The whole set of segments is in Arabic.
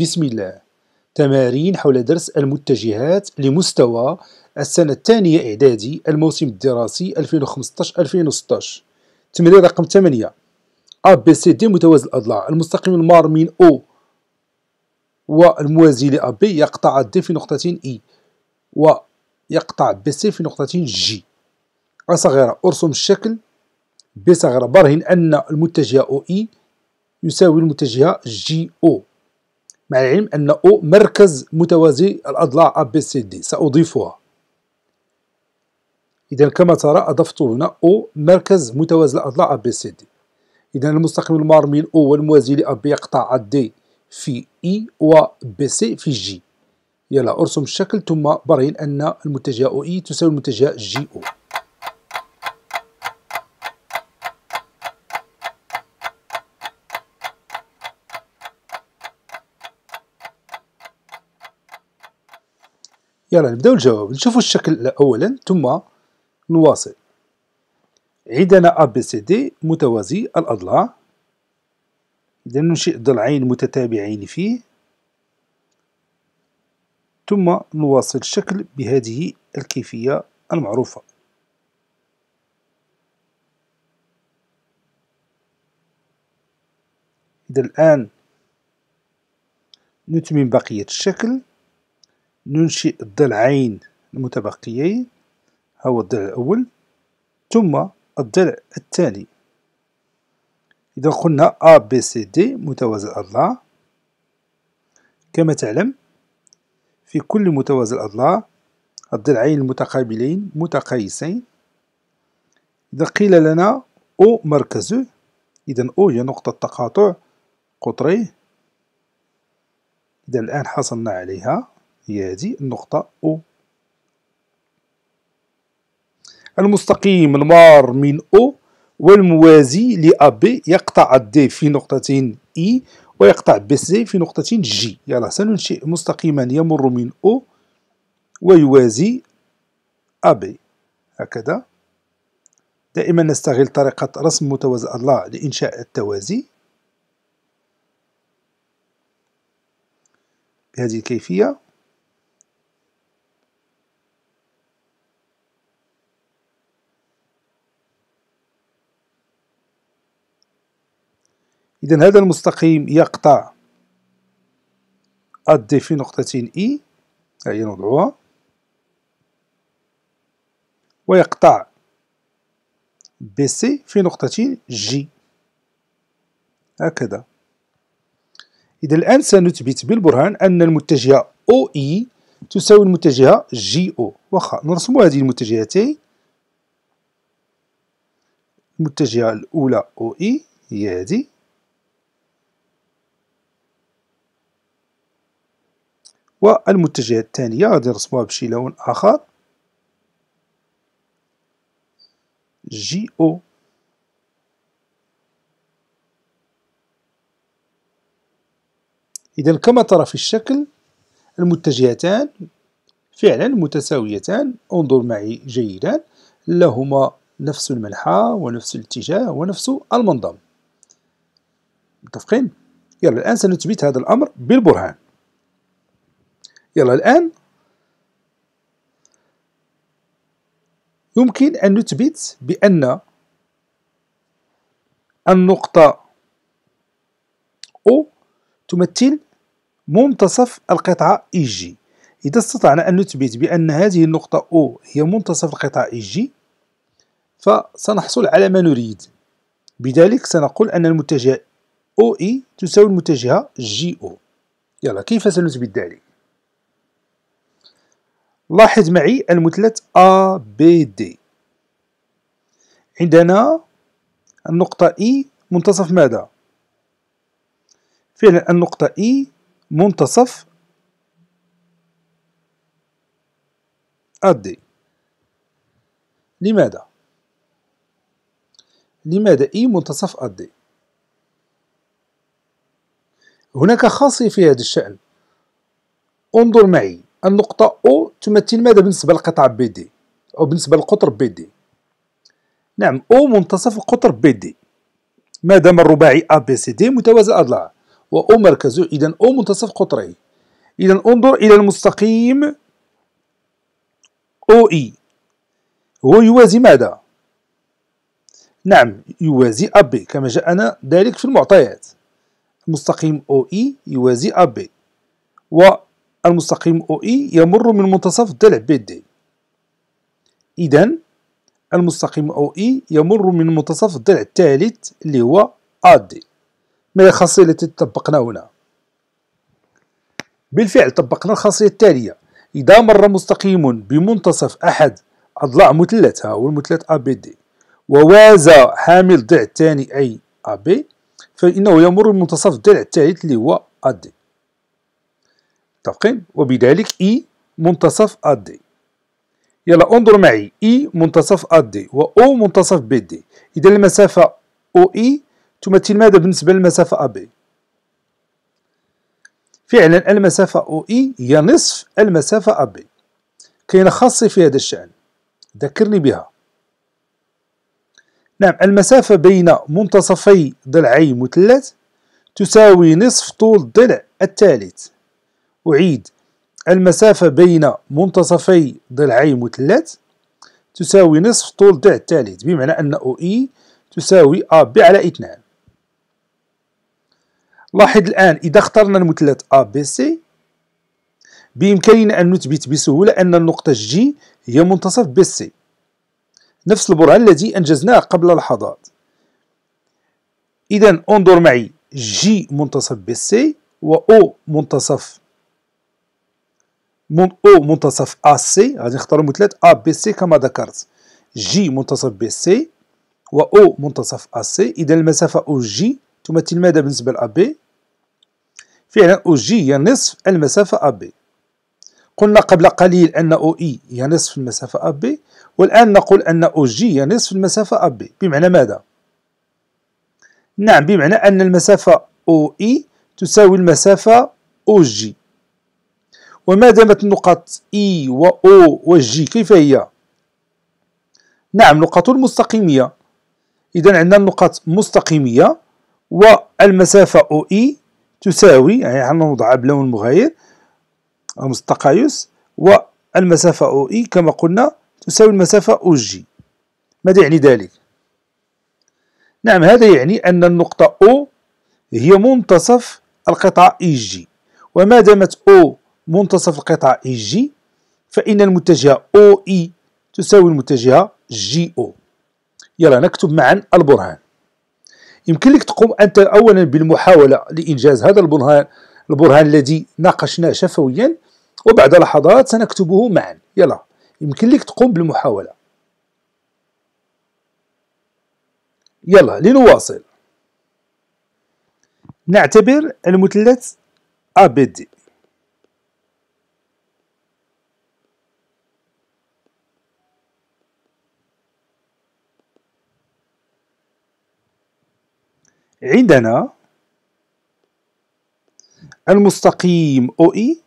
بسم الله تمارين حول درس المتجهات لمستوى السنة الثانية إعدادي الموسم الدراسي 2015-2016 تمرين رقم 8 أ ب C, D متوازي الأضلاع المستقيم المار من O والموازي ل B يقطع D في نقطة E ويقطع C في نقطة G صغيرة أرسم الشكل B صغيرة برهن أن المتجهة OE يساوي المتجهة GO مع العلم أن O مركز متوازي الأضلاع دي سأضيفها إذا كما ترى أضفت هنا O مركز متوازي الأضلاع ABCD إذا المستقيم المار من O والموازي ل AB يقطع D في E و BC في G يلا أرسم الشكل ثم برهن أن المتجه او اي e تساوي المتجه المتجهة GO يلا نبداو الجواب نشوفوا الشكل اولا ثم نواصل عندنا ا بي سي دي متوازي الاضلاع اذا ننشئ ضلعين متتابعين فيه ثم نواصل الشكل بهذه الكيفية المعروفة إذا الآن نتمم بقية الشكل ننشئ الضلعين المتبقيين هو الضلع الأول ثم الضلع الثاني إذا قلنا A B C D متوازي الأضلاع كما تعلم في كل متوازي الأضلاع الضلعين المتقابلين متقايسين إذا قيل لنا O مركزه إذا O هي نقطة تقاطع قطريه إذا الآن حصلنا عليها هي هذه النقطة O المستقيم المار من O والموازي ل يقطع D في نقطتين E ويقطع BC في نقطتين G يلا سننشئ مستقيما يمر من O ويوازي AB هكذا دائما نستغل طريقة رسم متوازي الله لإنشاء التوازي بهذه الكيفية إذا هذا المستقيم يقطع الدي في نقطة إي ها هي نوضعوها ويقطع بي سي في نقطة جي هكذا إذا الآن سنثبت بالبرهان أن المتجهة أو إي تساوي المتجهة جي أو واخا نرسم هذه المتجهتين المتجهة الأولى أو إي هي هذه والمتجهة الثانية غادي نرسموها بشي لون آخر جي أو إذا كما ترى في الشكل المتجهتان فعلا متساويتان انظر معي جيدا لهما نفس المنحى ونفس الاتجاه ونفس المنظم متفقين؟ يلا الآن سنثبت هذا الأمر بالبرهان يلا الآن يمكن أن نثبت بأن النقطة O تمثل منتصف القطعة EG إذا استطعنا أن نثبت بأن هذه النقطة O هي منتصف القطعة EG فسنحصل على ما نريد بذلك سنقول أن المتجهة OE تساوي المتجهة GO يلا كيف سنثبت ذلك لاحظ معي المثلث ABD عندنا النقطة E منتصف ماذا؟ فعلا النقطة E منتصف AD لماذا؟ لماذا E منتصف AD؟ هناك خاصية في هذا الشأن انظر معي النقطة O تمثل ماذا بالنسبة لقطع دي أو بالنسبة لقطر دي نعم O منتصف قطر دي ما دام الرباعي ABCD متوازى و أو مركزه إذا O منتصف قطره إذا انظر إلى المستقيم أو إي هو يوازي ماذا؟ نعم يوازي بي كما جاءنا ذلك في المعطيات مستقيم إي يوازي بي و المستقيم او اي يمر من منتصف الضلع بي دي اذا المستقيم او اي يمر من منتصف الضلع الثالث اللي هو ا دي ما هي الخاصيه التي طبقنا هنا بالفعل طبقنا الخاصيه التاليه اذا مر مستقيم بمنتصف احد اضلاع مثلث ها هو المثلث ا بي دي ووازى حامل الضلع الثاني اي ا بي فانه يمر من منتصف الضلع الثالث اللي هو ا دي متفقين وبذلك اي e منتصف دي يلا انظر معي اي e منتصف الدي و او منتصف بي دي اذا المسافه او اي e تمثل ماذا بالنسبه للمسافه ابي فعلا المسافه او اي هي نصف المسافه ابي كاينه خاصه في هذا الشان ذكرني بها نعم المسافة بين منتصفي ضلعي مثلث تساوي نصف طول الضلع الثالث أعيد المسافة بين منتصفي ضلعي مثلث تساوي نصف طول ضع الثالث بمعنى أن أو إي تساوي أ ب على 2 لاحظ الآن إذا اخترنا المثلث أ ب سي بإمكاننا أن نثبت بسهولة أن النقطة جي هي منتصف ب سي نفس البرهان الذي أنجزناه قبل لحظات إذا انظر معي جي منتصف ب سي و أو منتصف او منتصف ا سي غادي نختاروا مثلث ا بي سي كما ذكرت جي منتصف بي سي و او منتصف ا سي اذا المسافه او جي تمثل ماذا بالنسبه ل بي فعلا او جي هي نصف المسافه ا بي قلنا قبل قليل ان او اي e هي نصف المسافه ا بي والان نقول ان او جي هي نصف المسافه ا بي بمعنى ماذا نعم بمعنى ان المسافه او اي e تساوي المسافه او جي وما دامت النقط إي e و أو و جي كيف هي؟ نعم نقط مستقيمية إذا عندنا النقط مستقيمية والمسافة أو إي e تساوي يعني نوضعها بلون مغاير التقايس والمسافة أو إي e كما قلنا تساوي المسافة أو جي ماذا يعني ذلك؟ نعم هذا يعني أن النقطة أو هي منتصف القطاع إي جي وما دامت أو منتصف القطعة اي جي فإن المتجهة او اي تساوي المتجهة جي او يلا نكتب معا البرهان يمكن لك تقوم أنت أولا بالمحاولة لإنجاز هذا البرهان البرهان الذي ناقشناه شفويا وبعد لحظات سنكتبه معا يلا يمكن لك تقوم بالمحاولة يلا لنواصل نعتبر المثلث ABD عندنا المستقيم OE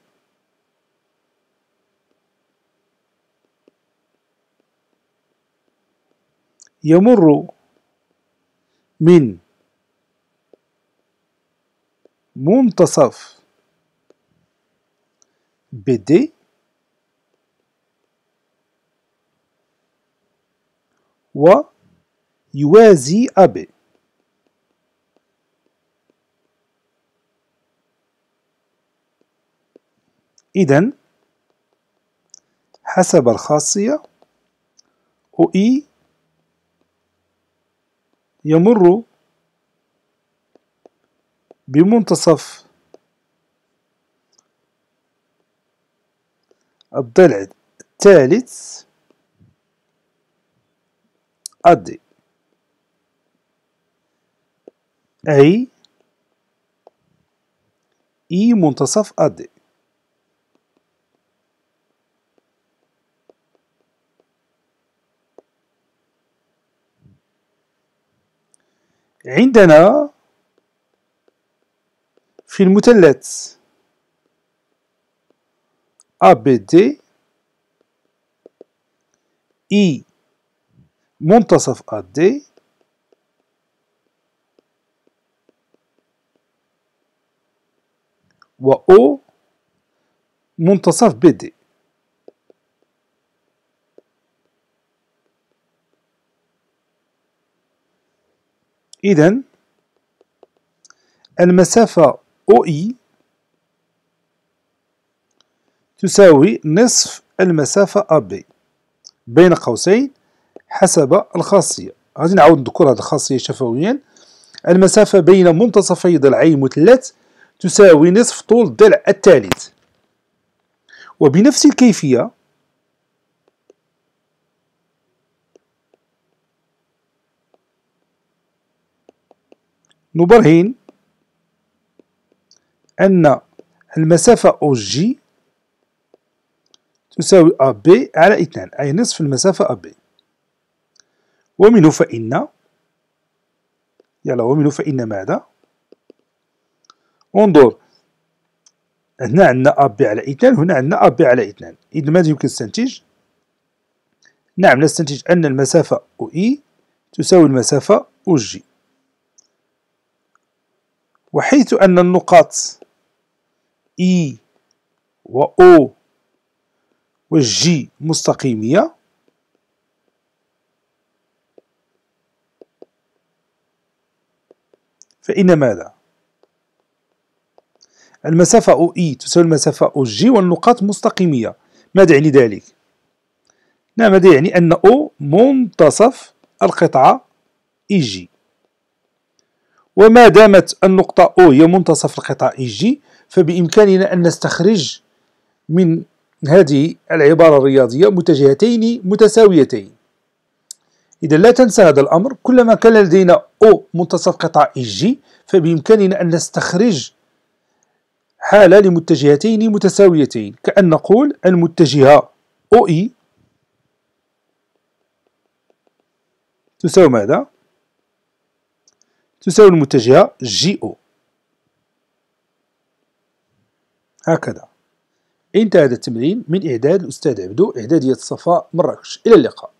يمر من منتصف BD ويوازي AB إذا حسب الخاصية أو إي يمر بمنتصف الضلع الثالث أدي أي إي منتصف أدي عندنا في المثلث ABD E منتصف AD و O منتصف BD إذا المسافة OI تساوي نصف المسافة AB بين قوسين حسب الخاصية غادي نعاود نذكر هذه الخاصية شفويا المسافة بين منتصفي ضلعي مثلث تساوي نصف طول الضلع الثالث وبنفس الكيفية نبرهن أن المسافة OG تساوي AB على 2 أي نصف المسافة AB ومنه فإن يلا ومنه فإن ماذا انظر هنا عندنا AB على 2 هنا عندنا AB على 2 إذا ماذا يمكن نستنتج نعم نستنتج أن المسافة OE تساوي المسافة OG وحيث أن النقاط إي e و O جي مستقيمية فإن ماذا؟ المسافة أو إي e تساوي المسافة أو جي والنقاط مستقيمية ماذا يعني ذلك؟ نعم هذا يعني أن أو منتصف القطعة إي e جي وما دامت النقطة O هي منتصف القطاع EG فبإمكاننا أن نستخرج من هذه العبارة الرياضية متجهتين متساويتين إذا لا تنسى هذا الأمر كلما كان لدينا O منتصف قطاع EG فبإمكاننا أن نستخرج حالة لمتجهتين متساويتين كأن نقول المتجهة OE تساوي ماذا؟ تساوي المتجهة جي أو هكذا انتهى هذا التمرين من إعداد الأستاذ عبدو إعدادية صفاء مراكش إلى اللقاء